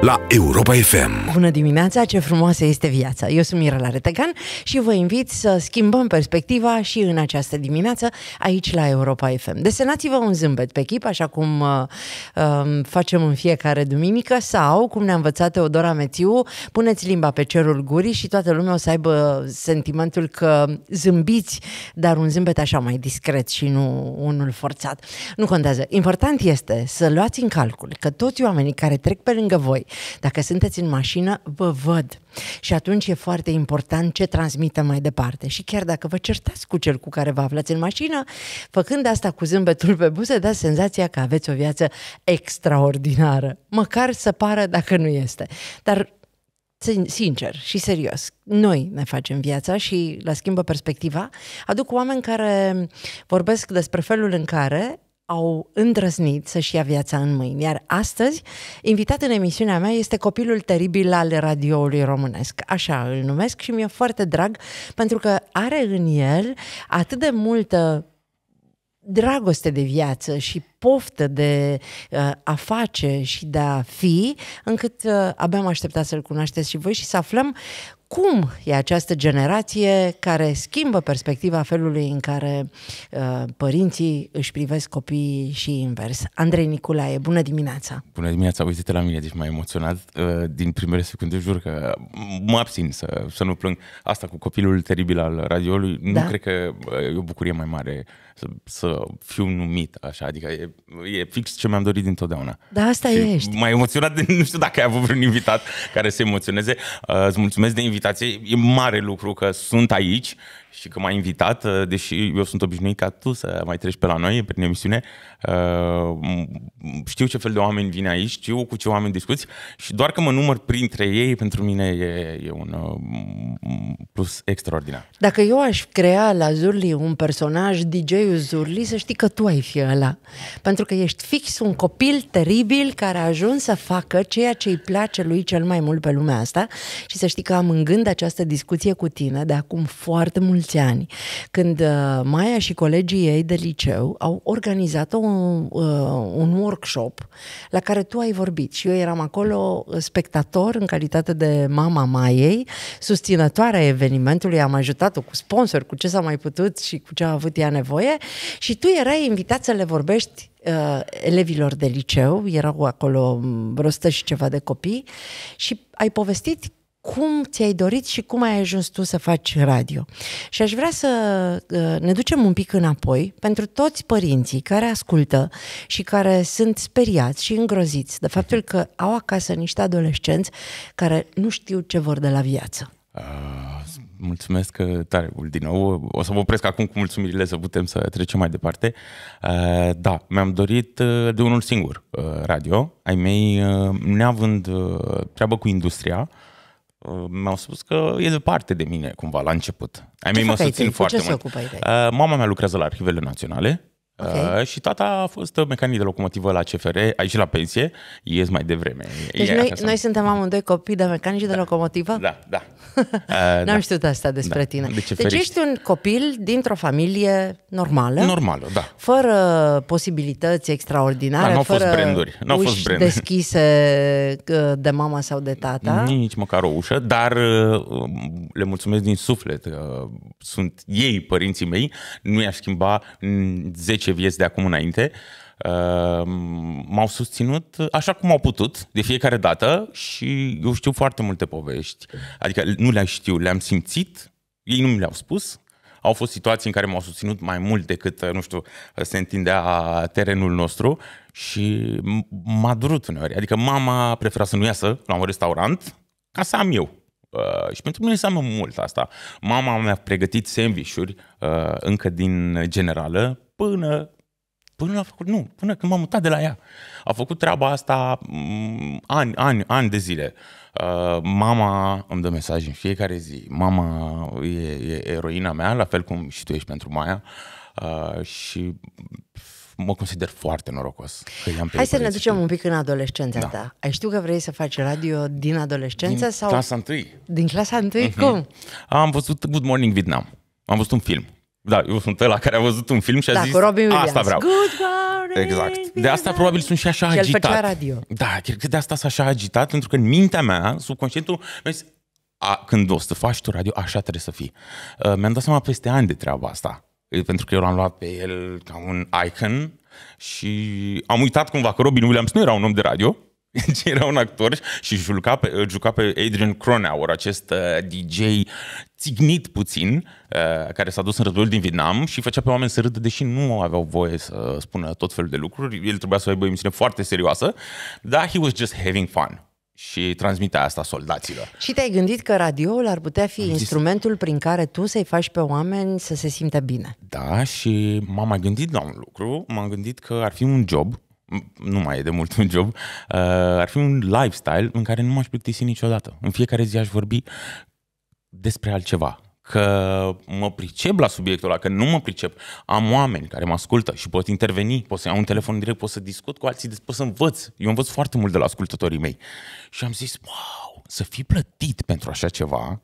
la Europa FM. Bună dimineața, ce frumoasă este viața! Eu sunt Mirela Retegan și vă invit să schimbăm perspectiva și în această dimineață aici la Europa FM. Desenați-vă un zâmbet pe chip, așa cum uh, um, facem în fiecare duminică sau, cum ne-a învățat Teodora Mețiu, puneți limba pe cerul gurii și toată lumea o să aibă sentimentul că zâmbiți, dar un zâmbet așa mai discret și nu unul forțat. Nu contează. Important este să luați în calcul că toți oamenii care trec pe lângă voi dacă sunteți în mașină, vă văd. Și atunci e foarte important ce transmită mai departe. Și chiar dacă vă certați cu cel cu care vă aflați în mașină, făcând asta cu zâmbetul pe buze, dați senzația că aveți o viață extraordinară. Măcar să pară dacă nu este. Dar sincer și serios, noi ne facem viața și la schimbă perspectiva, aduc oameni care vorbesc despre felul în care au îndrăznit să-și ia viața în mâini. Iar astăzi, invitat în emisiunea mea este copilul teribil al radioului românesc. Așa îl numesc și mi-e foarte drag pentru că are în el atât de multă dragoste de viață și poftă de uh, a face și de a fi, încât uh, abia am așteptat să-l cunoașteți și voi și să aflăm cum e această generație care schimbă perspectiva felului în care uh, părinții își privesc copiii și invers? Andrei Niculae, bună dimineața! Bună dimineața! Uite-te la mine, deci m-ai emoționat uh, din primele secunde, jur că mă abțin să, să nu plâng. Asta cu copilul teribil al radioului, da? nu cred că uh, e o bucurie mai mare să, să fiu numit așa, adică e, e fix ce mi-am dorit dintotdeauna. Da, asta și ești. M-ai emoționat, nu știu dacă ai avut vreun invitat care să emoționeze. Uh, îți mulțumesc de invitație invitație. E mare lucru că sunt aici și că m-ai invitat, uh, deși eu sunt obișnuit ca tu să mai treci pe la noi prin emisiune, uh, știu ce fel de oameni vin aici, știu cu ce oameni discuți și doar că mă număr printre ei, pentru mine e, e un uh, plus extraordinar. Dacă eu aș crea la Zurli un personaj, DJ-ul Zurli, să știi că tu ai fi ăla. Pentru că ești fix un copil teribil care a ajuns să facă ceea ce îi place lui cel mai mult pe lumea asta și să știi că am în gând această discuție cu tine de acum foarte mult mulți ani, când uh, Maia și colegii ei de liceu au organizat un, uh, un workshop la care tu ai vorbit și eu eram acolo uh, spectator în calitate de mama Maiei, susținătoarea evenimentului, am ajutat-o cu sponsor, cu ce s-a mai putut și cu ce a avut ea nevoie și tu erai invitat să le vorbești elevilor de liceu, erau acolo mm, vreo și ceva de copii și ai povestit cum ți-ai dorit și cum ai ajuns tu să faci radio. Și aș vrea să uh, ne ducem un pic înapoi pentru toți părinții care ascultă și care sunt speriați și îngroziți de faptul că au acasă niște adolescenți care nu știu ce vor de la viață. Ah, uh, mulțumesc tare mult din nou. O să vă opresc acum cu mulțumirile să putem să trecem mai departe. Uh, da, mi-am dorit uh, de unul singur uh, radio. Ai mei, uh, neavând treabă cu industria, Uh, mi-au spus că e parte de mine cumva la început. Ai mei mă țin foarte mult. Uh, mama mea lucrează la Arhivele Naționale Okay. Uh, și tata a fost mecanic de locomotivă la CFR, aici la pensie, ies mai devreme. Deci noi, noi suntem amândoi copii de mecanici da. de locomotivă? Da, da. Uh, N-am da. știut asta despre da. tine. De deci ești un copil dintr-o familie normală? Normală, da. Fără posibilități extraordinare, da, au fără fost branduri. N-au uși fost brand. deschise de mama sau de tata? Nici măcar o ușă, dar uh, le mulțumesc din suflet. Sunt ei părinții mei, nu i-aș schimba 10 orice vieți de acum înainte, uh, m-au susținut așa cum au putut, de fiecare dată și eu știu foarte multe povești. Adică nu le știu, le-am simțit, ei nu mi le-au spus, au fost situații în care m-au susținut mai mult decât, uh, nu știu, uh, se întindea terenul nostru și m-a durut uneori. Adică mama prefera să nu iasă la un restaurant ca să am eu. Uh, și pentru mine înseamnă mult asta. Mama mi-a pregătit sandvișuri uh, încă din generală, până Până la făcut, nu, până când m-am mutat de la ea. A făcut treaba asta mm, ani, ani, ani de zile. Uh, mama îmi dă mesaj în fiecare zi. Mama e, e eroina mea, la fel cum și tu ești pentru Maia. Uh, și mă consider foarte norocos. Că i-am Hai să ne ducem un pic în adolescența da. ta. Ai știu că vrei să faci radio din adolescență? Din sau... clasa întâi. Din clasa întâi? Uh-huh. Cum? Am văzut Good Morning Vietnam. Am văzut un film. Da, eu sunt ăla care a văzut un film și a da, zis, Robin Williams. asta vreau. Good exact. De asta probabil sunt și așa și agitat. El radio. Da, cred că de asta sunt așa agitat, pentru că în mintea mea, subconștientul, mi-a zis, a, când o să faci tu radio, așa trebuie să fii. Uh, mi-am dat seama peste ani de treaba asta, pentru că eu l-am luat pe el ca un icon și am uitat cumva că Robin Williams nu era un om de radio, Deci era un actor și juca pe, juca pe Adrian Cronauer, acest uh, DJ țignit puțin, uh, care s-a dus în războiul din Vietnam și făcea pe oameni să râdă, deși nu aveau voie să spună tot felul de lucruri. El trebuia să aibă o emisiune foarte serioasă, dar he was just having fun și transmitea asta soldaților. Și te-ai gândit că radioul ar putea fi zis... instrumentul prin care tu să-i faci pe oameni să se simtă bine. Da, și m-am mai gândit la un lucru, m-am gândit că ar fi un job nu mai e de mult un job, uh, ar fi un lifestyle în care nu m-aș plictisi niciodată. În fiecare zi aș vorbi despre altceva, că mă pricep la subiectul ăla, că nu mă pricep. Am oameni care mă ascultă și pot interveni, pot să iau un telefon direct, pot să discut cu alții, pot să învăț. Eu învăț foarte mult de la ascultătorii mei. Și am zis, wow, să fii plătit pentru așa ceva,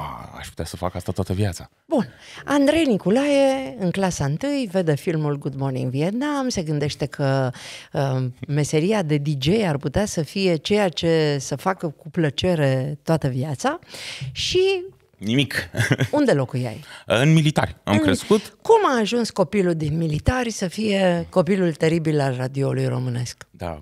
a, aș putea să fac asta toată viața. Bun. Andrei Niculae, în clasa 1, vede filmul Good Morning Vietnam, se gândește că uh, meseria de DJ ar putea să fie ceea ce să facă cu plăcere toată viața și Nimic. Unde locuiai? În militari. Am în... crescut. Cum a ajuns copilul din militari să fie copilul teribil al radioului românesc? Da,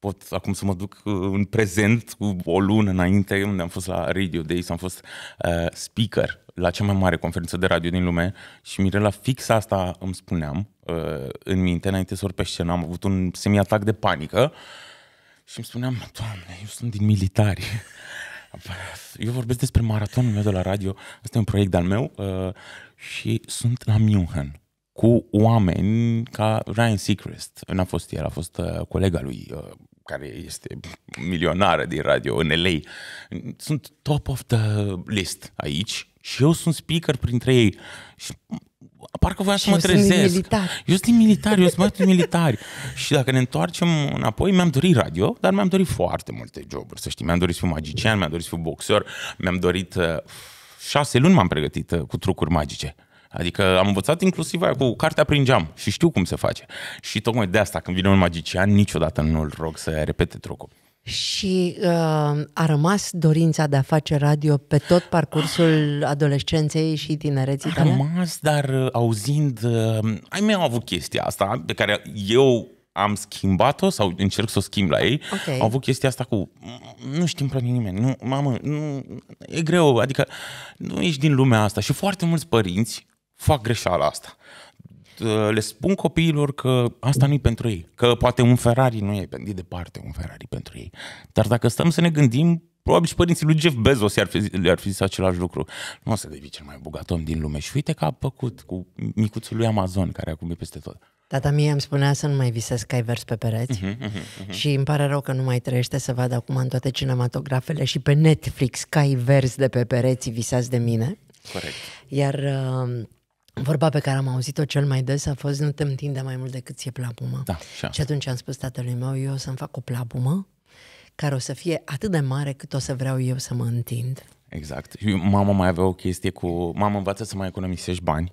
pot acum să mă duc uh, în prezent, cu o lună înainte, unde am fost la Radio Days, am fost uh, speaker la cea mai mare conferință de radio din lume și Mirela fix asta îmi spuneam uh, în minte, înainte să ori pe scenă, am avut un semi-atac de panică și îmi spuneam, doamne, eu sunt din militari. Eu vorbesc despre maratonul meu de la radio, ăsta e un proiect al meu uh, și sunt la München cu oameni ca Ryan Seacrest. N-a fost el, a fost uh, colega lui, uh, care este milionară din radio în LA, sunt top of the list aici și eu sunt speaker printre ei. Și parcă voiam să mă trezesc. Eu sunt militar, eu sunt mai militari. și dacă ne întoarcem înapoi, mi-am dorit radio, dar mi-am dorit foarte multe joburi, să știi. Mi-am dorit să fiu magician, mi-am dorit să fiu boxer, mi-am dorit... Uh, șase luni m-am pregătit uh, cu trucuri magice. Adică am învățat inclusiv aia cu cartea prin geam și știu cum se face. Și tocmai de asta, când vine un magician, niciodată nu îl rog să repete trucul. Și uh, a rămas dorința de a face radio pe tot parcursul adolescenței și tinereții tale? A rămas, dar uh, auzind... Uh, ai mei au avut chestia asta pe care eu am schimbat-o sau încerc să o schimb la ei, okay. au avut chestia asta cu nu știm pe nimeni, nu, mamă, nu, e greu, adică nu ești din lumea asta și foarte mulți părinți fac greșeala asta. Ă, le spun copiilor că asta nu e pentru ei, că poate un Ferrari nu e, de departe un Ferrari pentru ei. Dar dacă stăm să ne gândim, probabil și părinții lui Jeff Bezos i-ar fi, i-ar fi zis același lucru. Nu o să devii cel mai bogat om din lume. Și uite că a făcut cu micuțul lui Amazon, care acum e peste tot. Tata da, mie îmi spunea să nu mai visez că ai vers pe pereți uh-huh, uh-huh, uh-huh. și îmi pare rău că nu mai trăiește să vadă acum în toate cinematografele și pe Netflix că ai vers de pe pereți visați de mine. Corect. Iar uh, Vorba pe care am auzit-o cel mai des a fost nu te întinde mai mult decât ție e plapumă. Da, și atunci am spus tatălui meu, eu o să-mi fac o plapumă care o să fie atât de mare cât o să vreau eu să mă întind. Exact. Și mama mai avea o chestie cu... Mama învață să mai economisești bani.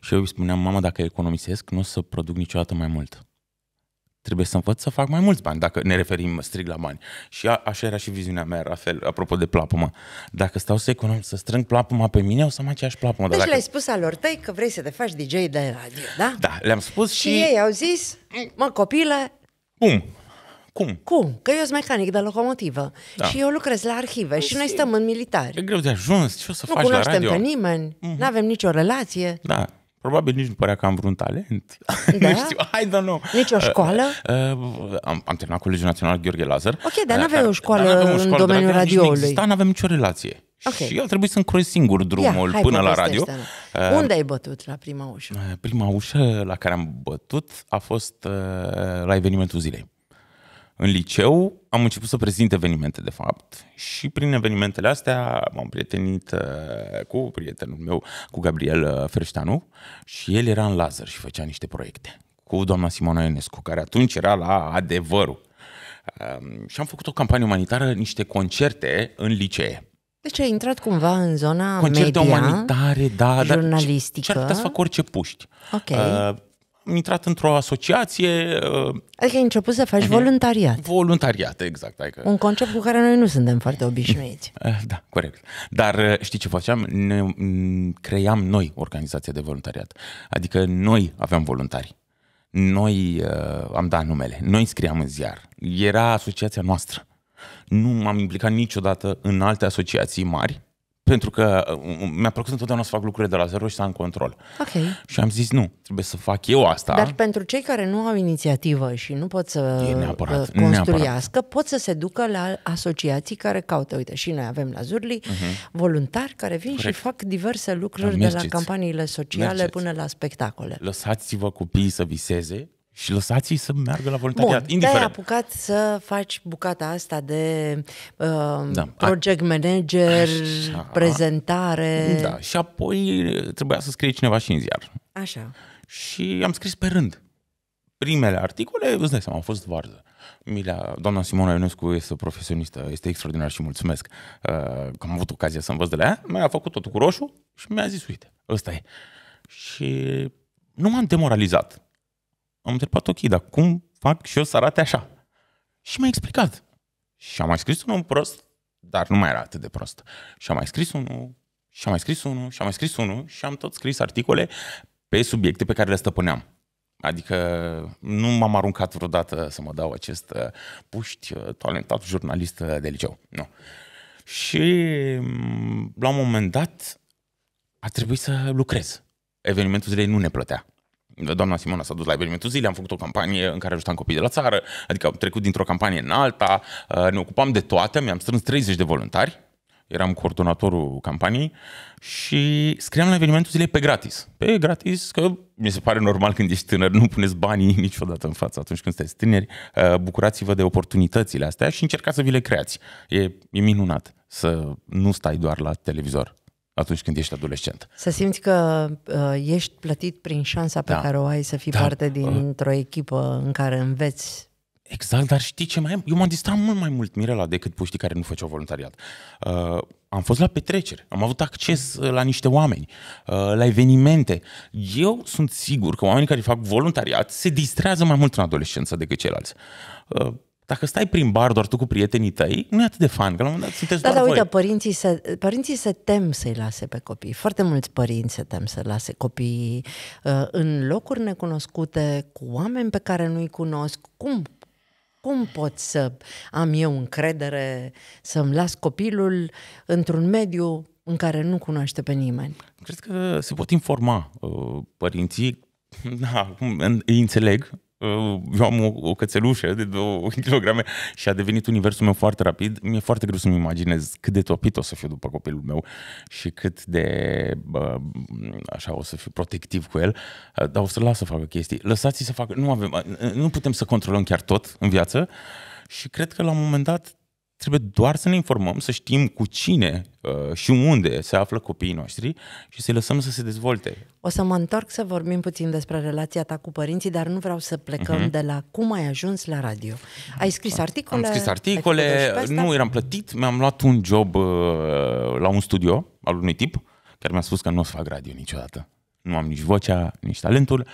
Și eu îi spuneam, mama dacă economisesc, nu o să produc niciodată mai mult trebuie să învăț să fac mai mulți bani, dacă ne referim strict la bani. Și a, așa era și viziunea mea, la fel, apropo de plapuma. Dacă stau să econom, să strâng plapuma pe mine, o să am aceeași plapumă. Deci dacă... le-ai spus alor tăi că vrei să te faci DJ de radio, da? Da, le-am spus și... Și ei au zis, mă, copilă... Cum? Cum? Cum? Că eu sunt mecanic de locomotivă da. și eu lucrez la arhive și noi păi, stăm în militari. E greu de ajuns, ce o să nu faci la radio? Nu cunoaștem pe nimeni, uh-huh. Mhm. nu avem nicio relație. Da, Probabil nici nu părea că am vreun talent. Da? nu știu, I don't know. Nici o uh, școală? Uh, uh, am, am terminat Colegiul Național Gheorghe Lazar. Ok, dar uh, nu aveai o școală dar în domeniul radioului. Nici nu avem nicio relație. Okay. Și eu trebuie să-mi croiesc singur drumul Ia, până la radio. Uh, Unde ai bătut la prima ușă? Uh, prima ușă la care am bătut a fost uh, la evenimentul zilei în liceu am început să prezint evenimente, de fapt, și prin evenimentele astea m-am prietenit uh, cu prietenul meu, cu Gabriel uh, Ferștanu, și el era în laser și făcea niște proiecte cu doamna Simona Ionescu, care atunci era la adevărul. Um, și am făcut o campanie umanitară, niște concerte în licee. Deci ai intrat cumva în zona Concerte media, umanitare, da, jurnalistică. Dar ce, ce ar putea să fac orice puști. Okay. Uh, am intrat într-o asociație. Uh, adică ai început să faci mhm. voluntariat. Voluntariat, exact. Adică... Un concept cu care noi nu suntem foarte obișnuiți. Eh, da, corect. Dar uh, știi ce făceam? Ne, mm, creiam noi organizația de voluntariat. Adică noi aveam voluntari. Noi uh, am dat numele, noi scriam în ziar. Era asociația noastră. Nu m-am implicat niciodată în alte asociații mari pentru că uh, um, mi-a plăcut întotdeauna să fac lucrurile de la zero și să am control. Okay. Și am zis, nu, trebuie să fac eu asta. Dar pentru cei care nu au inițiativă și nu pot să uh, uh, neapărat, construiască, neapărat. pot să se ducă la asociații care caută. Uite, și noi avem la Zurli uh-huh. voluntari care vin Corect. și fac diverse lucruri mergeți. de la campaniile sociale mergeți. până la spectacole. Lăsați-vă copiii să viseze și lăsați-i să meargă la voluntariat, Bun, indiferent. ai apucat să faci bucata asta de uh, da. project manager, Așa. prezentare. Da, și apoi trebuia să scrie cineva și în ziar. Așa. Și am scris pe rând. Primele articole, îți dai seama, au fost varză. Milea, doamna Simona Ionescu este profesionistă, este extraordinar și mulțumesc uh, că am avut ocazia să învăț de la ea. Mi-a făcut totul cu roșu și mi-a zis, uite, ăsta e. Și nu m-am demoralizat am întrebat, ok, dar cum fac și eu să arate așa? Și mi-a explicat. Și am mai scris unul prost, dar nu mai era atât de prost. Și am mai scris unul, și am mai scris unul, și am mai scris unul, și am tot scris articole pe subiecte pe care le stăpâneam. Adică nu m-am aruncat vreodată să mă dau acest uh, puști uh, talentat jurnalist uh, de liceu. Nu. Și mm, la un moment dat a trebuit să lucrez. Evenimentul zilei nu ne plătea doamna Simona s-a dus la evenimentul zilei, am făcut o campanie în care ajutam copiii de la țară, adică am trecut dintr-o campanie în alta, uh, ne ocupam de toate, mi-am strâns 30 de voluntari, eram coordonatorul campaniei și scriam la evenimentul zilei pe gratis. Pe gratis, că mi se pare normal când ești tânăr, nu puneți banii niciodată în față atunci când sunteți tineri. Uh, bucurați-vă de oportunitățile astea și încercați să vi le creați. E, e minunat să nu stai doar la televizor atunci când ești adolescent. Să simți că uh, ești plătit prin șansa pe da. care o ai să fii da. parte uh, dintr-o echipă în care înveți. Exact, dar știi ce mai am? Eu m-am distrat mult mai mult, Mirela, decât puștii care nu făceau voluntariat. Uh, am fost la petreceri, am avut acces uh, la niște oameni, uh, la evenimente. Eu sunt sigur că oamenii care fac voluntariat se distrează mai mult în adolescență decât ceilalți. Uh, dacă stai prin bar doar tu cu prietenii tăi, nu e atât de fan, că la un moment dat sunteți da, doar da, voi. uite, părinții se, părinții se tem să-i lase pe copii. Foarte mulți părinți se tem să lase copiii uh, în locuri necunoscute, cu oameni pe care nu-i cunosc. Cum, cum pot să am eu încredere să-mi las copilul într-un mediu în care nu cunoaște pe nimeni? Cred că se pot informa uh, părinții da, îi înțeleg, eu am o, o cățelușă de 2 kg și a devenit universul meu foarte rapid. Mi-e foarte greu să-mi imaginez cât de topit o să fiu după copilul meu și cât de bă, așa o să fiu protectiv cu el, uh, dar o să las să facă chestii. Lăsați-i să facă, nu avem, uh, nu putem să controlăm chiar tot în viață și cred că la un moment dat Trebuie doar să ne informăm, să știm cu cine uh, și unde se află copiii noștri și să-i lăsăm să se dezvolte. O să mă întorc să vorbim puțin despre relația ta cu părinții, dar nu vreau să plecăm uh-huh. de la cum ai ajuns la radio. Ai scris da. articole? Am scris articole, nu eram plătit, mi-am luat un job uh, la un studio al unui tip care mi-a spus că nu o să fac radio niciodată. Nu am nici vocea, nici talentul.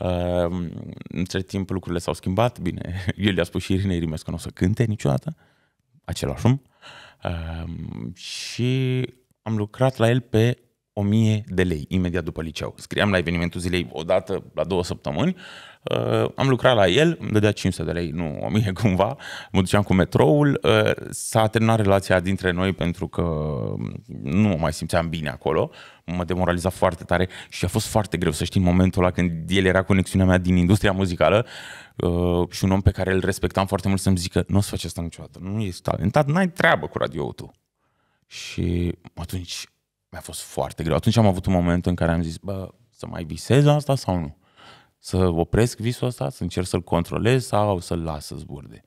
Uh, între timp lucrurile s-au schimbat, bine, el i-a spus și Irinei Rimescu că nu o să cânte niciodată același om. Uh, și am lucrat la el pe 1000 de lei imediat după liceu. Scriam la evenimentul zilei o dată la două săptămâni, uh, am lucrat la el, îmi dădea 500 de lei, nu 1000 cumva, mă duceam cu metroul, uh, s-a terminat relația dintre noi pentru că mm, nu mă mai simțeam bine acolo, mă demoraliza foarte tare și a fost foarte greu să știi în momentul ăla când el era conexiunea mea din industria muzicală uh, și un om pe care îl respectam foarte mult să-mi zică nu o să faci asta niciodată, nu ești talentat, n-ai treabă cu radio tu. Și atunci mi-a fost foarte greu. Atunci am avut un moment în care am zis, bă, să mai visez asta sau nu? Să opresc visul ăsta, să încerc să-l controlez sau să-l las să zburde?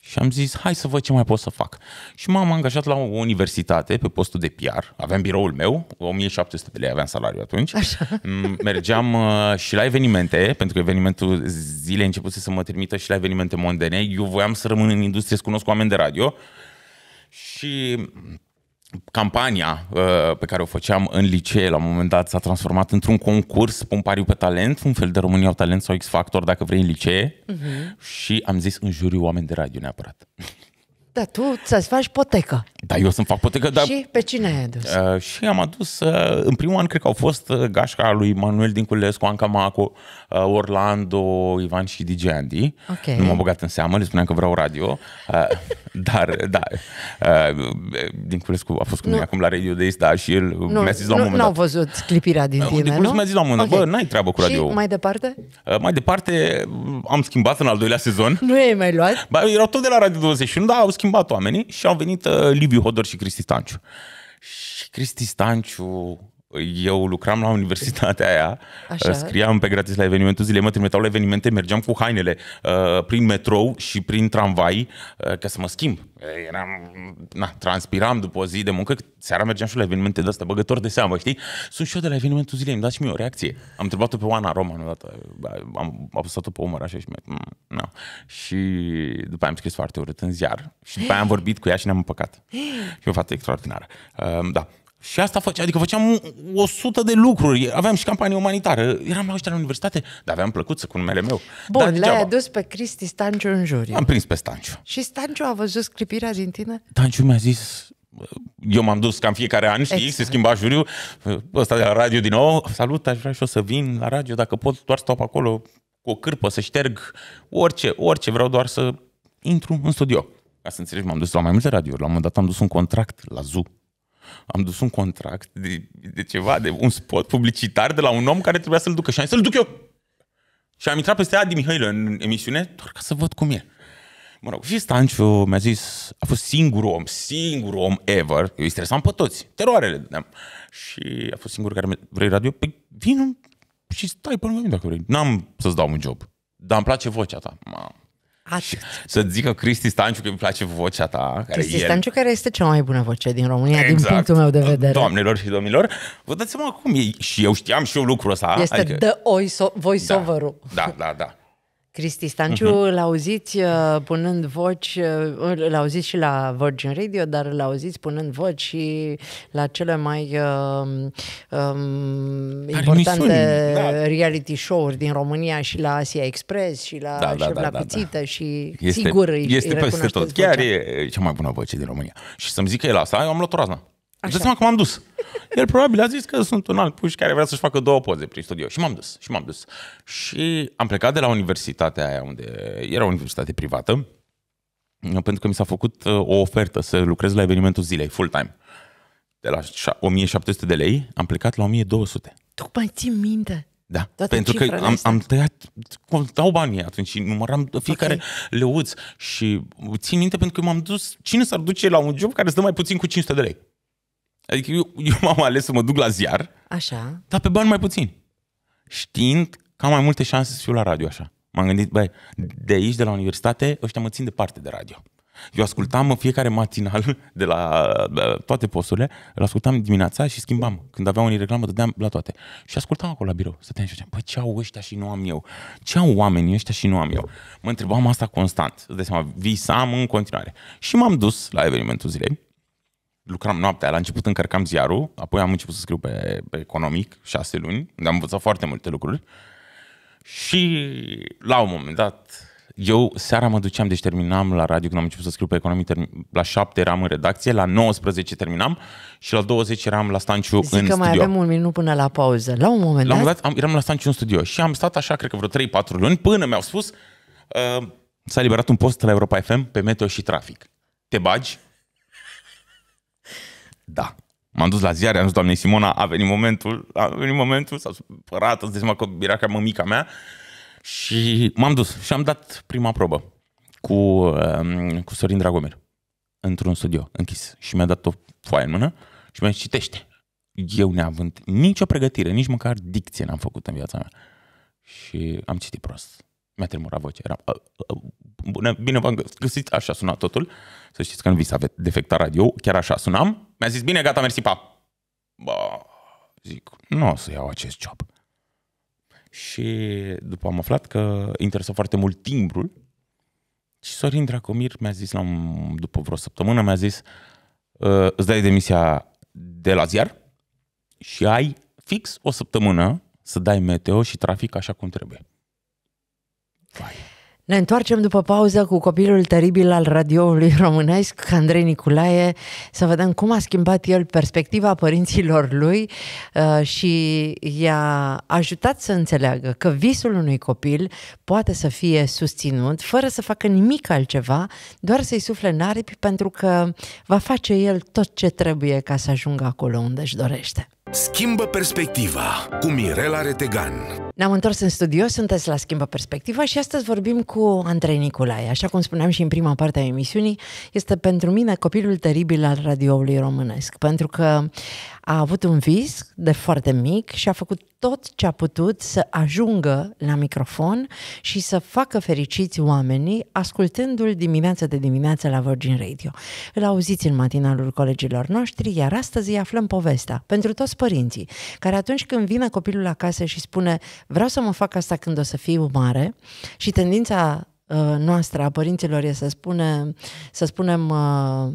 Și am zis, hai să văd ce mai pot să fac. Și m-am angajat la o universitate pe postul de PR. Aveam biroul meu, 1700 de lei aveam salariu atunci. Așa. Mm, mergeam uh, și la evenimente, pentru că evenimentul zilei începuse să mă trimită și la evenimente mondene. Eu voiam să rămân în industrie, să cunosc oameni de radio. Și campania uh, pe care o făceam în licee la un moment dat s-a transformat într-un concurs pe un pariu pe talent, un fel de România au talent sau X Factor dacă vrei în licee uh-huh. și am zis în juriu oameni de radio neapărat. Da, tu să-ți faci potecă. Da, eu să-mi fac potecă, dar... Și pe cine ai adus? Uh, și am adus, uh, în primul an, cred că au fost uh, gașca lui Manuel Dinculescu, Anca Maco, uh, Orlando, Ivan și DJ Andy. Okay. Nu m-am băgat în seamă, le spuneam că vreau radio. Uh, dar, da, uh, culescu a fost cu mine acum la Radio Days, da, și el nu, mi-a zis la un moment nu, dat... Nu, văzut clipirea din uh, tine, nu? mi-a zis la un moment okay. bă, n-ai treabă cu radio mai departe? Uh, mai departe am schimbat în al doilea sezon. Nu e mai luat? Ba, erau tot de la Radio 21, dar au schimbat oamenii și au venit uh, Liviu Hodor și Cristi Stanciu. Și Cristi Stanciu eu lucram la universitatea aia, Așa. Uh, scriam pe gratis la evenimentul zilei, mă trimiteau la evenimente, mergeam cu hainele uh, prin metrou și prin tramvai uh, ca să mă schimb. Eh, eram, na, transpiram după o zi de muncă, seara mergeam și la evenimente de astea, băgător de seamă, știi? Sunt și eu de la evenimentul zilei, îmi dați și mie o reacție. Am întrebat-o pe Oana Roman odată, am apăsat-o pe umăr așa și mi mm, no. Și după aia am scris foarte urât în ziar și după aia am vorbit cu ea și ne-am împăcat. Și o fată extraordinară. Uh, da. Și asta făceam, adică făceam 100 de lucruri. Aveam și campanie umanitară. Eram la ăștia la universitate, dar aveam să cu numele meu. Bun, l ai adus pe Cristi Stanciu în juriu. Am prins pe Stanciu. Și Stanciu a văzut sclipirea din tine? Stanciu mi-a zis, eu m-am dus cam fiecare an, știi, exact. se schimba juriu, ăsta de la radio din nou, salut, aș vrea și o să vin la radio, dacă pot, doar stau pe acolo cu o cârpă, să șterg orice, orice, vreau doar să intru în studio. Ca să înțelegi, m-am dus la mai multe radiouri, la un moment dat am dus un contract la ZU, am dus un contract de, de ceva, de un spot publicitar de la un om care trebuia să-l ducă și am zis să-l duc eu. Și am intrat peste Adi Mihailă în emisiune doar ca să văd cum e. Mă rog, și Stanciu mi-a zis, a fost singurul om, singurul om ever, eu îi stresam pe toți, teroarele da. Și a fost singurul care mi a vrei radio? Păi vin și stai pe lângă mine dacă vrei. N-am să-ți dau un job, dar îmi place vocea ta. Mamă. Atât. Să zică Cristi Stanciu că îmi place vocea ta. Care Cristi el... Stanciu care este cea mai bună voce din România, exact. din punctul meu de vedere. Doamnelor și domnilor, vă dați seama cum e. Și eu știam și eu lucrul ăsta. Este adică... the voice-over-ul. Da, da, da. da. Cristi Stanciu, uh-huh. Mhm. l-auziți uh, punând voci, uh, l-auziți și la Virgin Radio, dar l-auziți punând voci și la cele mai uh, um, importante da. reality show-uri din România și la Asia Express și la da, da, da, la da, da. Pățită da. și este, sigur Este îi peste tot. Vocea. Chiar e cea mai bună voce din România. Și să-mi zic că el asta, eu am luat o razna. Așa. Dați seama că m-am dus. El probabil a zis că sunt un alt puș care vrea să-și facă două poze prin studio. Și m-am dus, și m-am dus. Și am plecat de la universitatea aia unde era o universitate privată, pentru că mi s-a făcut uh, o ofertă să lucrez la evenimentul zilei, full-time. De la 1700 de lei, am plecat la 1200. mai ții minte. Da, Toate pentru că am, am tăiat, contau banii atunci și număram fiecare okay. leuț și țin minte pentru că m-am dus, cine s-ar duce la un job care îți dă mai puțin cu 500 de lei? Adică eu, eu m-am ales să mă duc la ziar, așa. dar pe bani mai puțin. Știind că am mai multe șanse să fiu la radio așa. M-am gândit, băi, de aici, de la universitate, ăștia mă țin departe de radio. Eu ascultam în fiecare matinal de la toate posturile, îl ascultam dimineața și schimbam. Când aveam unii reclamă, dădeam la toate. Și ascultam acolo la birou. Stăteam și ziceam, băi, ce au ăștia și nu am eu? Ce au oamenii ăștia și nu am eu? Mă întrebam asta constant. Îți dai seama, visam în continuare. Și m-am dus la evenimentul zilei lucram noaptea. La început încărcam ziarul, apoi am început să scriu pe, pe economic, șase luni, unde am învățat foarte multe lucruri. Și la un moment dat, eu seara mă duceam, deci terminam la radio când am început să scriu pe economic, la 7 eram în redacție, la 19 terminam și la 20 eram la Stanciu Zic în că studio. mai avem un minut până la pauză. La un moment la dat... dat am, eram la Stanciu în studio și am stat așa, cred că vreo 3-4 luni, până mi-au spus uh, s-a liberat un post la Europa FM pe meteo și trafic. Te bagi? Da. M-am dus la ziare, am zis, doamne Simona, a venit momentul, a venit momentul, s-a supărat, îți seama că era ca mămica mea. Și m-am dus și am dat prima probă cu, um, cu Sorin Dragomir într-un studio închis și mi-a dat o foaie în mână și mi-a zis, citește. Eu neavând nicio pregătire, nici măcar dicție n-am făcut în viața mea. Și am citit prost. Mi-a tremurat vocea. Era, bună, bine v-am găsit, așa suna totul. Să știți că vi s-a defectat radio, chiar așa sunam. Mi-a zis, bine, gata, mersi, pa. Bă, zic, nu o să iau acest job. Și după am aflat că interesa foarte mult timbrul. Și Sorin Dracomir mi-a zis, la un, după vreo săptămână, mi-a zis, ă, îți dai demisia de la ziar și ai fix o săptămână să dai meteo și trafic așa cum trebuie. Vai. Ne întoarcem după pauză cu copilul teribil al radioului românesc, Andrei Niculae, să vedem cum a schimbat el perspectiva părinților lui uh, și i-a ajutat să înțeleagă că visul unui copil poate să fie susținut fără să facă nimic altceva, doar să-i sufle în aripi pentru că va face el tot ce trebuie ca să ajungă acolo unde își dorește. Schimbă perspectiva cu Mirela Retegan. Ne-am întors în studio, sunteți la Schimbă Perspectiva și astăzi vorbim cu Andrei Nicolae. Așa cum spuneam și în prima parte a emisiunii, este pentru mine copilul teribil al radioului românesc, pentru că a avut un vis de foarte mic și a făcut tot ce a putut să ajungă la microfon și să facă fericiți oamenii ascultându-l dimineața de dimineață la Virgin Radio. Îl auziți în matinalul colegilor noștri, iar astăzi îi aflăm povestea pentru toți părinții, care atunci când vine copilul acasă și spune vreau să mă fac asta când o să fiu mare și tendința uh, noastră a părinților e să, spune, să spunem uh,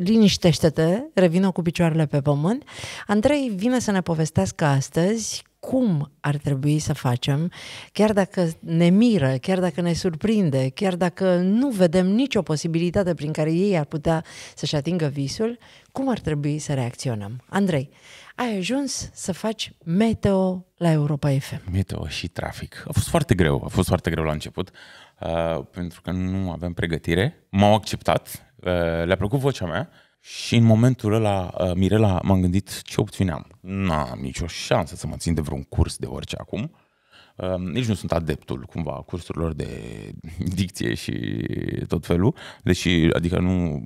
liniștește-te, revină cu picioarele pe pământ. Andrei vine să ne povestească astăzi cum ar trebui să facem, chiar dacă ne miră, chiar dacă ne surprinde, chiar dacă nu vedem nicio posibilitate prin care ei ar putea să-și atingă visul, cum ar trebui să reacționăm. Andrei, ai ajuns să faci meteo la Europa FM. Meteo și trafic. A fost foarte greu, a fost foarte greu la început, uh, pentru că nu avem pregătire. M-au acceptat, Eh, le-a plăcut vocea mea și în momentul ăla, eh, Mirela, m-am gândit ce opțiune am. N-am nicio șansă să mă țin de vreun curs de orice acum. Eh, nici nu sunt adeptul, cumva, cursurilor de dicție și tot felul. Deși, adică nu,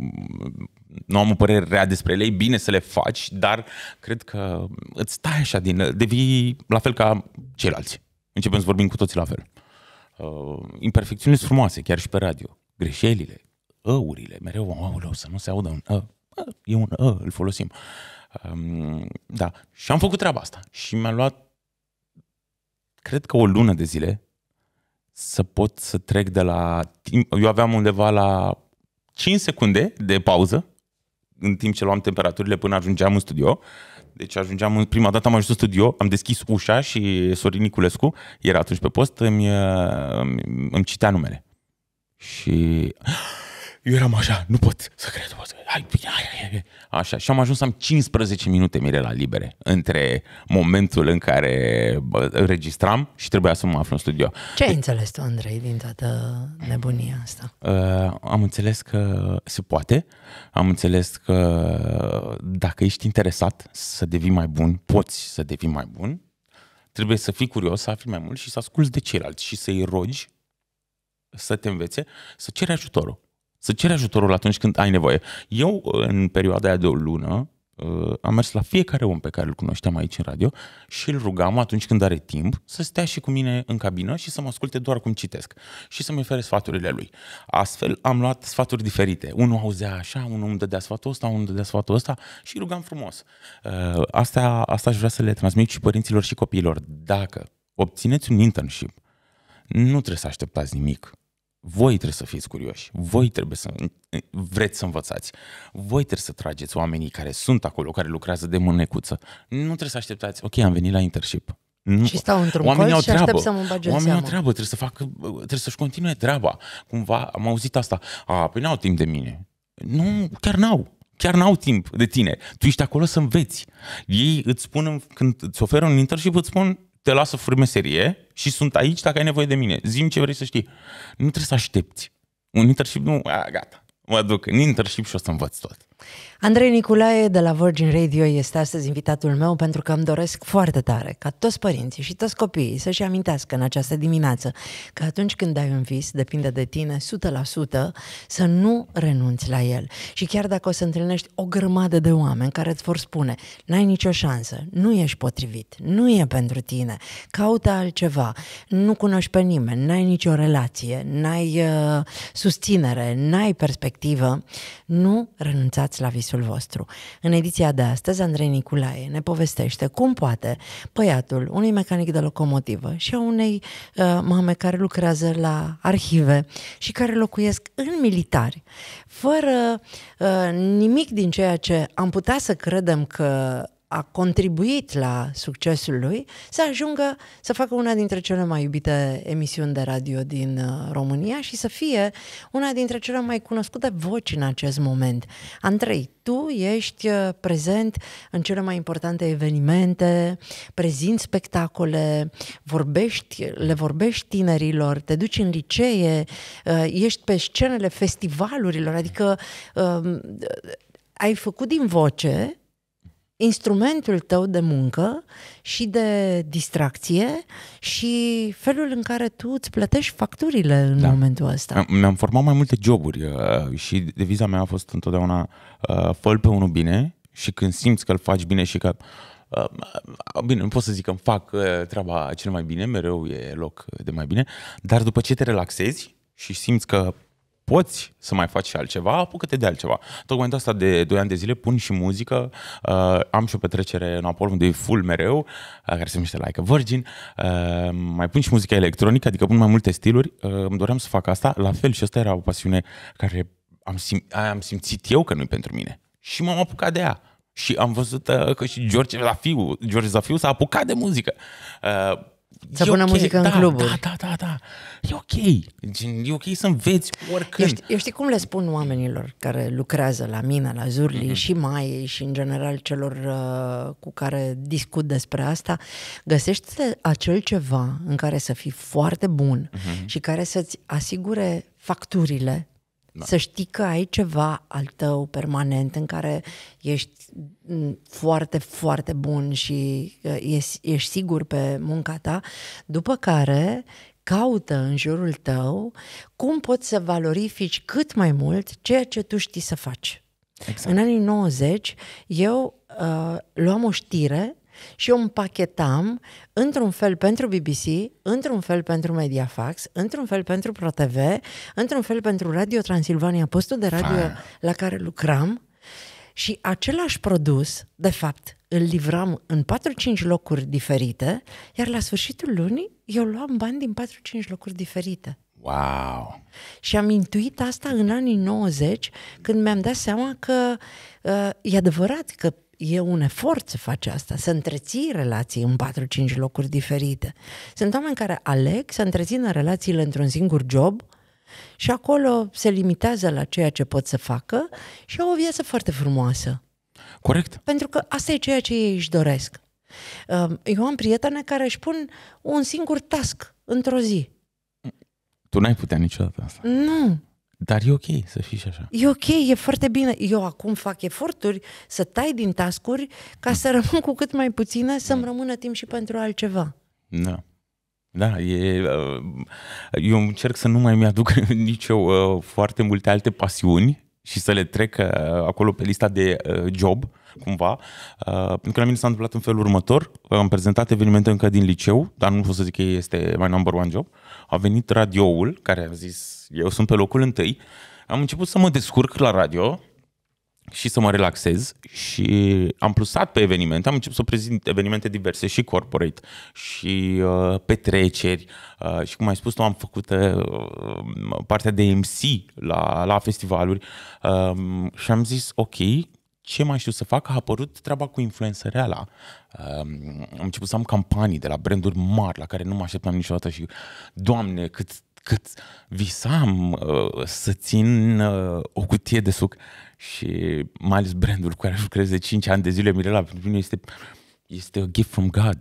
nu am o părere rea despre ele, e bine să le faci, dar cred că îți stai așa din... devii la fel ca ceilalți. Începem să vorbim cu toții la fel. Imperfecțiunile sunt frumoase, chiar și pe radio. Greșelile, ăurile, mereu, aulă, să nu se audă un ă, e un ă, îl folosim. Um, da, și am făcut treaba asta și mi-a luat, cred că o lună de zile, să pot să trec de la timp, eu aveam undeva la 5 secunde de pauză, în timp ce luam temperaturile până ajungeam în studio. Deci ajungeam, în prima dată am ajuns în studio, am deschis ușa și Sorin Niculescu era atunci pe post, îmi, îmi citea numele. Și eu eram așa, nu pot să cred, nu pot să cred. Hai, hai, hai, hai. Așa, și am ajuns să am 15 minute, la libere, între momentul în care înregistram și trebuia să mă aflu în studio. Ce ai înțeles tu, Andrei, din toată nebunia asta? Uh, am înțeles că se poate, am înțeles că dacă ești interesat să devii mai bun, poți să devii mai bun, trebuie să fii curios, să afli mai mult și să asculți de ceilalți și să-i rogi să te învețe, să ceri ajutorul să ceri ajutorul atunci când ai nevoie. Eu, în perioada aia de o lună, uh, am mers la fiecare om pe care îl cunoșteam aici în radio și îl rugam atunci când are timp să stea și cu mine în cabină și să mă asculte doar cum citesc și să-mi ofere sfaturile lui. Astfel am luat sfaturi diferite. Unul auzea așa, unul îmi dădea sfatul ăsta, unul îmi dădea sfatul ăsta și rugam frumos. Uh, asta, asta aș vrea să le transmit și părinților și copiilor. Dacă obțineți un internship, nu trebuie să așteptați nimic voi trebuie să fiți curioși, voi trebuie să vreți să învățați, voi trebuie să trageți oamenii care sunt acolo, care lucrează de mânecuță. Nu trebuie să așteptați, ok, am venit la internship, nu. Și stau într-un Oamenii colț și treabă. aștept să mă bage Oamenii seama. au treabă, trebuie să fac. trebuie să-și continue treaba. Cumva am auzit asta. A, păi n-au timp de mine. Nu, chiar n-au. Chiar n-au timp de tine. Tu ești acolo să înveți. Ei îți spun, când îți oferă un internship, îți spun, te lasă meserie și sunt aici dacă ai nevoie de mine. Zim ce vrei să știi. Nu trebuie să aștepți. Un internship nu, a, gata, mă duc în internship și o să învăț tot. Andrei Niculae de la Virgin Radio este astăzi invitatul meu pentru că îmi doresc foarte tare ca toți părinții și toți copiii să-și amintească în această dimineață că atunci când ai un vis, depinde de tine 100%, să nu renunți la el. Și chiar dacă o să întâlnești o grămadă de oameni care îți vor spune n-ai nicio șansă, nu ești potrivit, nu e pentru tine, caută altceva, nu cunoști pe nimeni, n-ai nicio relație, n-ai uh, susținere, n-ai perspectivă, nu renunța uitați la visul vostru. În ediția de astăzi, Andrei Niculae ne povestește cum poate păiatul unui mecanic de locomotivă și a unei uh, mame care lucrează la arhive și care locuiesc în militari, fără uh, nimic din ceea ce am putea să credem că a contribuit la succesul lui, să ajungă să facă una dintre cele mai iubite emisiuni de radio din uh, România și să fie una dintre cele mai cunoscute voci în acest moment. Andrei, tu ești uh, prezent în cele mai importante evenimente, prezinți spectacole, vorbești, le vorbești tinerilor, te duci în licee, uh, ești pe scenele festivalurilor, adică um, ai făcut din voce instrumentul tău de muncă și de distracție și felul în care tu îți plătești facturile în da. momentul ăsta. Mi-am format mai multe joburi uh, și deviza mea a fost întotdeauna uh, fă pe unul bine și când simți că îl faci bine și că uh, bine, nu pot să zic că îmi fac treaba cel mai bine, mereu e loc de mai bine, dar după ce te relaxezi și simți că poți să mai faci și altceva, apucă-te de altceva. Tocmai de asta de 2 ani de zile pun și muzică, uh, am și o petrecere în Apollo unde e full mereu, uh, care se numește Like a Virgin, uh, mai pun și muzica electronică, adică pun mai multe stiluri, uh, îmi doream să fac asta, la fel și asta era o pasiune care am, sim- am simțit eu că nu e pentru mine și m-am apucat de ea. Și am văzut uh, că și George Zafiu, George Zafiu s-a apucat de muzică. Uh, să pună okay. muzică da, în cluburi. Da, da, da, da. E ok. E ok să înveți oricând. Eu știi, eu știi cum le spun oamenilor care lucrează la mine, la Zurli mm-hmm. și mai și în general celor uh, cu care discut despre asta, găsește acel ceva în care să fii foarte bun mm-hmm. și care să-ți asigure facturile da. Să știi că ai ceva al tău permanent în care ești foarte, foarte bun și uh, ești, ești sigur pe munca ta, după care caută în jurul tău cum poți să valorifici cât mai mult ceea ce tu știi să faci. Exact. În anii 90, eu uh, luam o știre și eu împachetam într-un fel pentru BBC, într-un fel pentru Mediafax, într-un fel pentru ProTV, într-un fel pentru Radio Transilvania, postul de radio Fine. la care lucram și același produs, de fapt, îl livram în 4-5 locuri diferite, iar la sfârșitul lunii eu luam bani din 4-5 locuri diferite. Wow! Și am intuit asta în anii 90, când mi-am dat seama că uh, e adevărat că e un efort să faci asta, să întreții relații în 4-5 locuri diferite. Sunt oameni care aleg să întrețină relațiile într-un singur job și acolo se limitează la ceea ce pot să facă și au o viață foarte frumoasă. Corect. Pentru că asta e ceea ce ei își doresc. Ehm, eu am prietene care își pun un singur task într-o zi. Tu n-ai putea niciodată asta. Nu. Dar e ok să fii și așa. E ok, e foarte bine. Eu acum fac eforturi să tai din tascuri ca să rămân cu cât mai puțină să-mi da. rămână timp și pentru altceva. Da. Da, e, uh, eu încerc să nu mai mi-aduc nici eu uh, foarte multe alte pasiuni și să le trec uh, acolo pe lista de job, cumva, uh, pentru că la mine s-a întâmplat în felul următor. Am prezentat evenimente încă din liceu, dar nu pot să zic că este mai number one job. A venit radioul, care a zis, eu sunt pe locul întâi. Am început să mă descurc la radio, și să mă relaxez și am plusat pe evenimente, am început să prezint evenimente diverse și corporate și uh, petreceri uh, și cum ai spus am făcut uh, partea de MC la, la festivaluri uh, și am zis ok, ce mai știu să fac, a apărut treaba cu reală. Um, am început să am campanii de la branduri mari la care nu mă așteptam niciodată și, doamne, cât, cât visam uh, să țin uh, o cutie de suc și mai ales brandul cu care lucrez de 5 ani de zile, Mirela, pentru mine este, este a gift from God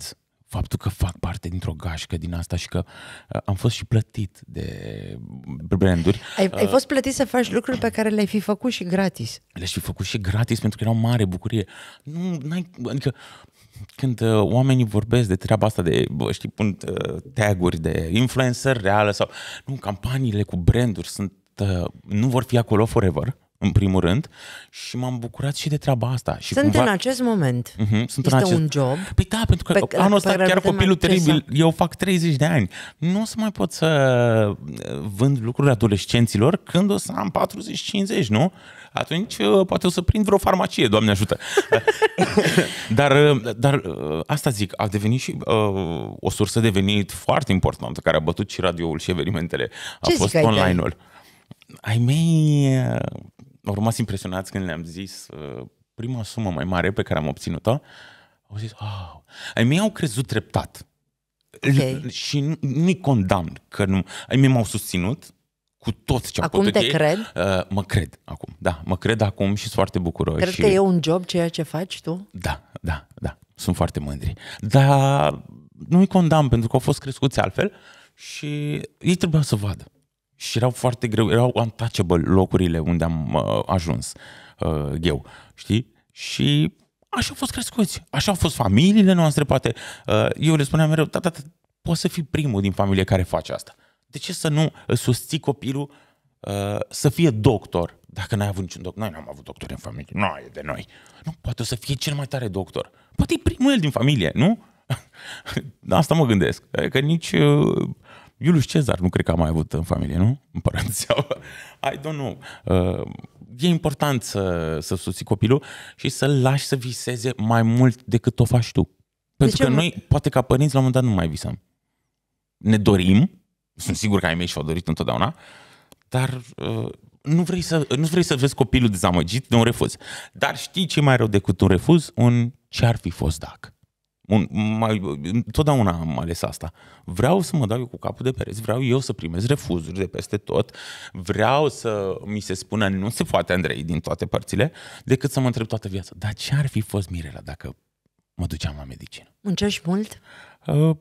faptul că fac parte dintr-o gașcă din asta și că uh, am fost și plătit de branduri. Ai, ai uh, fost plătit să faci lucruri pe care le-ai fi făcut și gratis. Le-aș fi făcut și gratis pentru că era o mare bucurie. Nu, n-ai, adică când uh, oamenii vorbesc de treaba asta de, bă, știi, pun uh, taguri de influencer reală sau, nu, campaniile cu branduri sunt, uh, nu vor fi acolo forever, în primul rând, și m-am bucurat și de treaba asta. Și sunt cumva... în acest moment. Uh-huh, sunt este în acest... un job. Păi da, pentru că pe anul ăsta chiar copilul teribil, eu fac 30 de ani. Nu o să mai pot să uh, vând lucruri adolescenților când o să am 40-50, nu? Atunci uh, poate o să prind vreo farmacie, Doamne ajută. dar, uh, dar asta zic, a devenit și uh, o sursă de venit foarte importantă, care a bătut și radioul și evenimentele. A Ce fost online-ul. Ai mei au rămas impresionați când le-am zis uh, prima sumă mai mare pe care am obținut-o. Au zis, oh. ai mei au crezut treptat. Okay. și nu, i condamn că nu. Ai mei m-au susținut cu tot ce Acum te ei. cred? Uh, mă cred acum, da. Mă cred acum și sunt foarte bucuros. Cred și... că e un job ceea ce faci tu? Da, da, da. Sunt foarte mândri. Dar nu-i condamn pentru că au fost crescuți altfel și ei trebuia să vadă și erau foarte greu, erau untouchable locurile unde am uh, ajuns uh, eu, știi? Și așa au fost crescuți, așa au fost familiile noastre, poate. Uh, eu le spuneam mereu, tata, da, tata, da, da, poți să fii primul din familie care face asta. De ce să nu uh, susții copilul uh, să fie doctor, dacă n-ai avut niciun doctor? Noi n-am avut doctor în familie, nu e de noi. Nu, poate o să fie cel mai tare doctor. Poate e primul el din familie, nu? Asta mă gândesc, că adică nici... Uh, Iulius Cezar nu cred că a mai avut în familie, nu? Împărăția. I don't know. e important să, să susții copilul și să-l lași să viseze mai mult decât o faci tu. Pentru că noi, poate ca părinți, la un moment dat nu mai visăm. Ne dorim, sunt sigur că ai mei și-au dorit întotdeauna, dar uh, nu vrei, să, nu vrei să vezi copilul dezamăgit de un refuz. Dar știi ce mai rău decât un refuz? Un ce-ar fi fost dacă. Un, mai, totdeauna am ales asta. Vreau să mă dau eu cu capul de pereți, vreau eu să primez refuzuri de peste tot, vreau să mi se spună nu se poate Andrei din toate părțile, decât să mă întreb toată viața, dar ce ar fi fost Mirela dacă mă duceam la medicină? Încerci mult? Uh,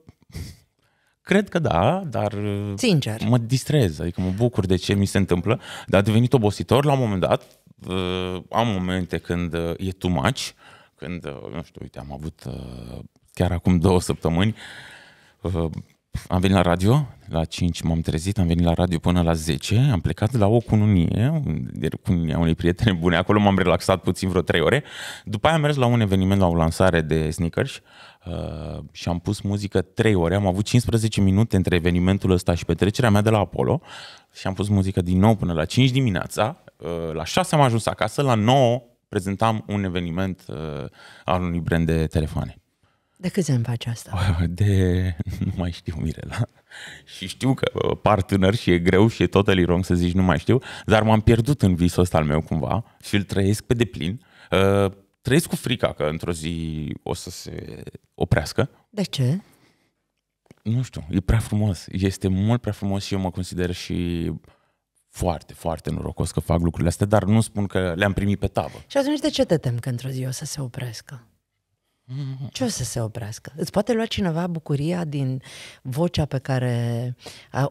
Cred că da, dar uh, Sincer. mă distrez, adică mă bucur de ce mi se întâmplă, dar a devenit obositor la un moment dat. Uh, am momente când uh, e too much, când, nu știu, uite, am avut chiar acum două săptămâni. Uh, am venit la radio, la 5 m-am trezit, am venit la radio până la 10, am plecat la o cununie, cununia unei prieteni bune, acolo m-am relaxat puțin vreo 3 ore. După aia am mers la un eveniment, la o lansare de sneakers uh, și am pus muzică 3 ore, am avut 15 minute între evenimentul ăsta și petrecerea mea de la Apollo și am pus muzică din nou până la 5 dimineața, uh, la 6 am ajuns acasă, la 9 prezentam un eveniment al unui brand de telefoane. De câți ani faci asta? De, nu mai știu, Mirela. Și știu că uh, par tânăr și e greu și e totally wrong să zici nu mai știu, dar m-am pierdut în visul ăsta al meu cumva și îl trăiesc pe deplin. Uh, trăiesc cu frica că într-o zi o să se oprească. De ce? Nu știu, e prea frumos. Este mult prea frumos și eu mă consider și foarte, foarte norocos că fac lucrurile astea, dar nu spun că le-am primit pe tavă. Și atunci de ce te tem că într-o zi o să se oprească? Ce o să se oprească? Îți poate lua cineva bucuria din vocea pe care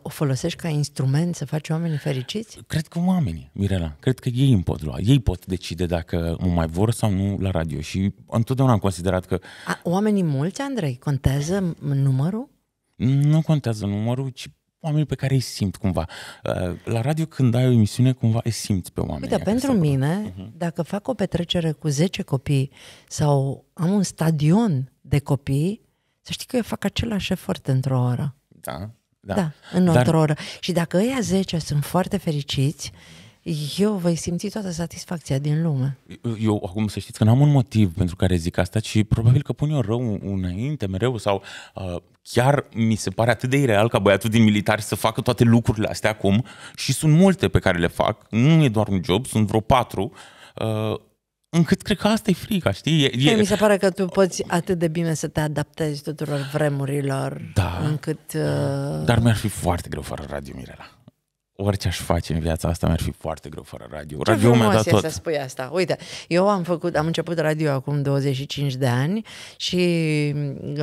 o folosești ca instrument să faci oamenii fericiți? Cred că oamenii, Mirela. Cred că ei îmi pot lua. Ei pot decide dacă mă mai vor sau nu la radio. Și întotdeauna am considerat că... A, oamenii mulți, Andrei, contează numărul? Nu contează numărul, ci oamenii pe care îi simt cumva. Uh, la radio, când ai o emisiune, cumva îi simți pe oameni. Uite, pentru mine, uh-huh. dacă fac o petrecere cu 10 copii sau am un stadion de copii, să știi că eu fac același efort într-o oră. Da, da. Da, în Dar... o oră. Și dacă ăia 10 sunt foarte fericiți, uh eu voi simți toată satisfacția din lume. Eu acum să știți că n-am un motiv pentru care zic asta, ci probabil că pun eu rău înainte mereu sau uh, chiar mi se pare atât de ireal ca băiatul din militar să facă toate lucrurile astea acum și sunt multe pe care le fac, nu e doar un job, sunt vreo patru, uh, încât cred că asta e frica, știi? E, e... mi se pare că tu poți atât de bine să te adaptezi tuturor vremurilor, da, încât... Uh... Dar mi-ar fi foarte greu fără Radio Mirela orice aș face în viața asta mi-ar fi foarte greu fără radio. Ce radio mi-a dat tot. să spui asta. Uite, eu am, făcut, am început radio acum 25 de ani și uh,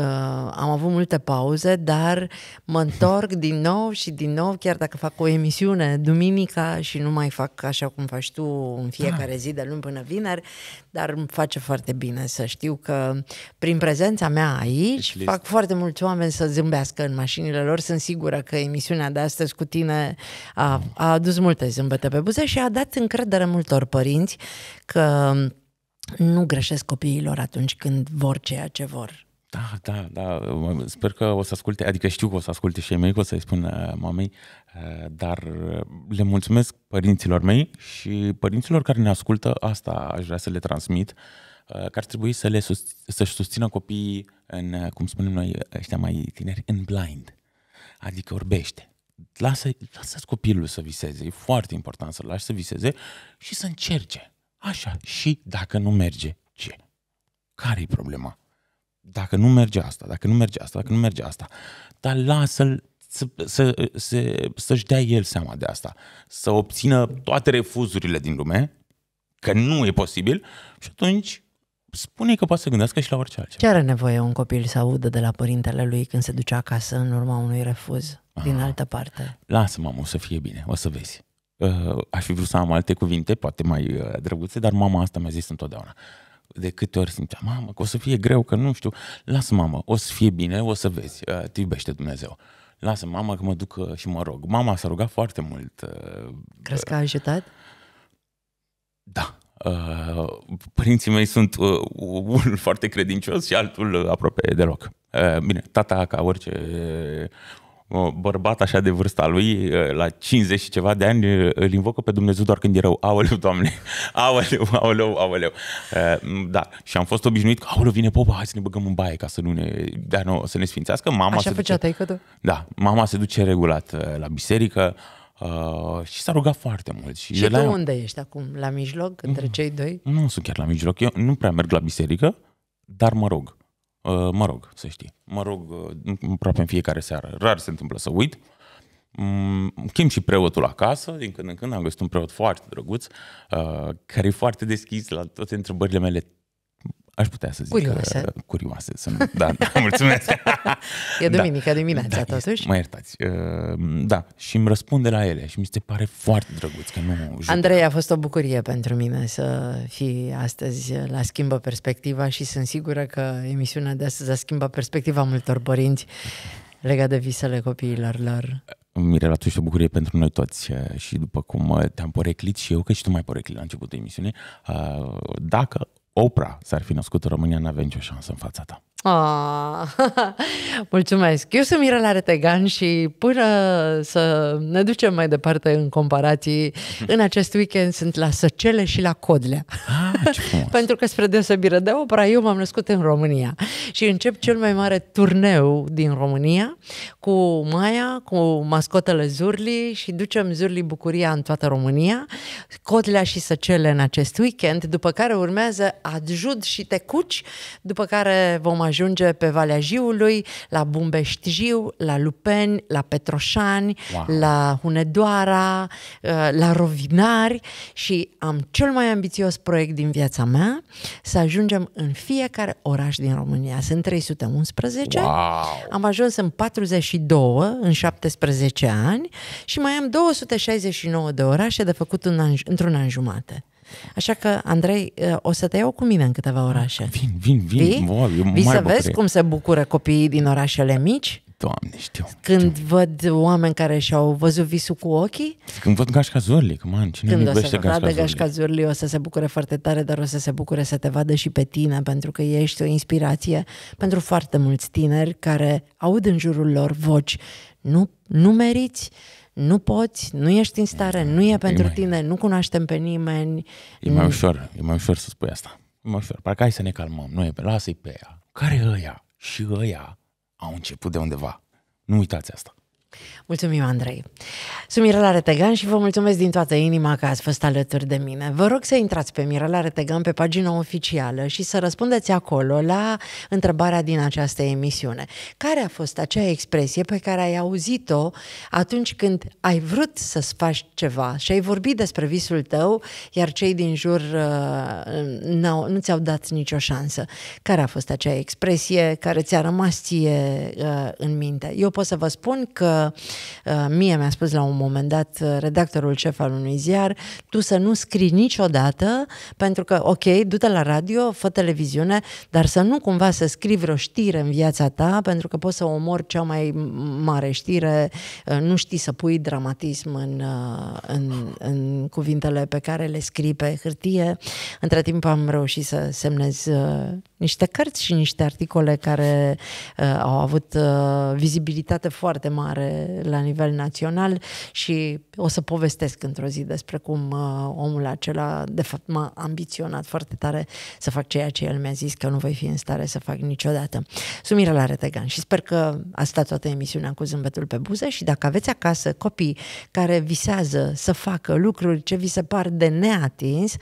am avut multe pauze, dar mă întorc din nou și din nou, chiar dacă fac o emisiune duminica și nu mai fac așa cum faci tu în fiecare da. zi de luni până vineri, dar îmi face foarte bine să știu că prin prezența mea aici It's deci, fac list. foarte mulți oameni să zâmbească în mașinile lor. Sunt sigură că emisiunea de astăzi cu tine a, a adus multe zâmbete pe buze și a dat încredere multor părinți că nu greșesc copiilor atunci când vor ceea ce vor. Da, da, da, sper că o să asculte, adică știu că o să asculte și ei mei, că o să-i spun uh, mamei, uh, dar uh, le mulțumesc părinților mei și părinților care ne ascultă, asta aș vrea să le transmit, că ar trebui să le sus, să-și susțină copiii în, cum spunem noi, ăștia mai tineri, în blind, adică orbește lasă, lasă copilul să viseze, e foarte important să-l lași să viseze și să încerce. Așa, și dacă nu merge, ce? Care-i problema? Dacă nu merge asta, dacă nu merge asta, dacă nu merge asta, dar lasă-l să, să, să, să-și dea el seama de asta, să obțină toate refuzurile din lume, că nu e posibil și atunci spune că poate să gândească și la orice altceva. Ce are nevoie un copil să audă de la părintele lui când se duce acasă în urma unui refuz Aha. din ah. altă parte? Lasă, mamă, o să fie bine, o să vezi. Uh, aș fi vrut să am alte cuvinte, poate mai uh, drăguțe, dar mama asta mi-a zis întotdeauna. De câte ori simțea, mamă, că o să fie greu, că nu știu. Lasă, mamă, o să fie bine, o să vezi. Uh, te iubește Dumnezeu. Lasă, mama, că mă duc uh, și mă rog. Mama s-a rugat foarte mult. Uh, Crezi că a ajutat? Da, Uh, părinții mei sunt uh, unul foarte credincios și altul uh, aproape deloc. Uh, bine, tata, ca orice uh, bărbat așa de vârsta lui, uh, la 50 și ceva de ani, uh, îl invocă pe Dumnezeu doar când e rău. Aoleu, Doamne! Aoleu, aoleu, aoleu! Uh, da, și am fost obișnuit că, aoleu, vine popa, hai să ne băgăm în baie ca să nu ne, da, nu, să ne sfințească. Mama așa se făcea duce, da? mama se duce regulat uh, la biserică, uh, Uh, și s-a rugat foarte mult. Și, și tu unde ești acum? La mijloc, între uh, cei doi? Nu sunt chiar la mijloc. Eu nu prea merg la biserică, dar mă rog. Uh, mă rog, să știi. Mă rog uh, aproape în fiecare seară. Rar se întâmplă să uit. Um, chem și preotul acasă, din când în când am găsit un preot foarte drăguț, uh, care e foarte deschis la toate întrebările mele Aș putea să zic curioase, că, curioase sunt. Da, da, mulțumesc. e duminica da. dimineața, da, totuși. Mă iertați. Ehm, da, și îmi răspunde la ele și mi se pare foarte drăguț că nu Andrei, a fost o bucurie pentru mine să fii astăzi la Schimbă Perspectiva și sunt sigură că emisiunea de astăzi a schimbat perspectiva multor părinți legat de visele copiilor lor. Mirela, tu ești o bucurie pentru noi toți eh, și după cum te-am poreclit și eu, că și tu mai poreclit la început emisiunii, eh, dacă Oprah s-ar fi născut în România, n-avea nicio șansă în fața ta. Oh, mulțumesc! Eu sunt Mirela Retegan și până să ne ducem mai departe în comparații, în acest weekend sunt la Săcele și la Codlea. Ah, Pentru că spre deosebire de opera, eu m-am născut în România și încep cel mai mare turneu din România cu Maia, cu mascotele Zurli și ducem Zurli Bucuria în toată România, Codlea și Săcele în acest weekend, după care urmează Adjud și Tecuci, după care vom ajunge pe Valea Jiului, la Bumbești Jiu, la Lupeni, la Petroșani, wow. la Hunedoara, uh, la Rovinari și am cel mai ambițios proiect din viața mea să ajungem în fiecare oraș din România. Sunt 311, wow. am ajuns în 42 în 17 ani și mai am 269 de orașe de făcut în an, într-un an jumate. Așa că, Andrei, uh, o să te iau cu mine în câteva orașe. Vin, vin, vin. Vii, Bă, eu Vii să vezi cum se bucură copiii din orașele mici? Doamne, știu. Când știu. văd oameni care și-au văzut visul cu ochii. Când văd gașca Zorli, că man, cine Când o să vadă gașca o să se bucure foarte tare, dar o să se bucure să te vadă și pe tine, pentru că ești o inspirație pentru foarte mulți tineri care aud în jurul lor voci nu, nu meriți, nu poți, nu ești în stare, nu e pentru e mai... tine, nu cunoaștem pe nimeni. E mai ușor, e mai ușor să spui asta. E mai ușor. Parcă hai să ne calmăm. nu pe, lasă-i pe ea. Care e ăia? Și ăia au început de undeva. Nu uitați asta. Mulțumim, Andrei! Sunt Mirela Retegan și vă mulțumesc din toată inima că ați fost alături de mine. Vă rog să intrați pe Mirela Retegan pe pagina oficială și să răspundeți acolo la întrebarea din această emisiune. Care a fost acea expresie pe care ai auzit-o atunci când ai vrut să-ți faci ceva și ai vorbit despre visul tău, iar cei din jur uh, nu ți-au dat nicio șansă? Care a fost acea expresie care ți-a rămas ție uh, în minte? Eu pot să vă spun că Uh, mie mi-a spus la un moment dat uh, redactorul șef al unui ziar, tu să nu scrii niciodată, pentru că, ok, du-te la radio, fă televiziune, dar să nu cumva să scrii vreo știre în viața ta, pentru că poți să omori cea mai mare știre, uh, nu știi să pui dramatism în, în, în cuvintele pe care le scrii pe hârtie. Între timp am reușit să semnez niște cărți și niște articole care au avut vizibilitate foarte mare la nivel național și o să povestesc într-o zi despre cum uh, omul acela, de fapt, m-a ambiționat foarte tare să fac ceea ce el mi-a zis că nu voi fi în stare să fac niciodată. Sumire la Retegan și sper că a stat toată emisiunea cu zâmbetul pe buze și dacă aveți acasă copii care visează să facă lucruri ce vi se par de neatins,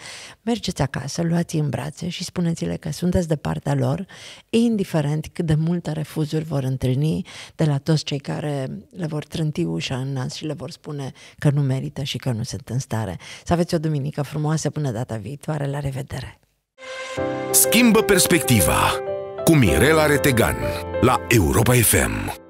mergeți acasă, luați în brațe și spuneți-le că sunteți de partea lor, indiferent cât de multe refuzuri vor întâlni de la toți cei care le vor trânti ușa în nas și le vor spune că nu merită și că nu sunt în stare. Să aveți o duminică frumoasă până data viitoare. La revedere! Schimbă perspectiva cu Mirela Retegan la Europa FM.